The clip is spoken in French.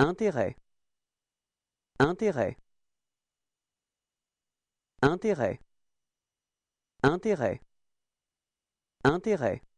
Intérêt. Intérêt. Intérêt. Intérêt. Intérêt.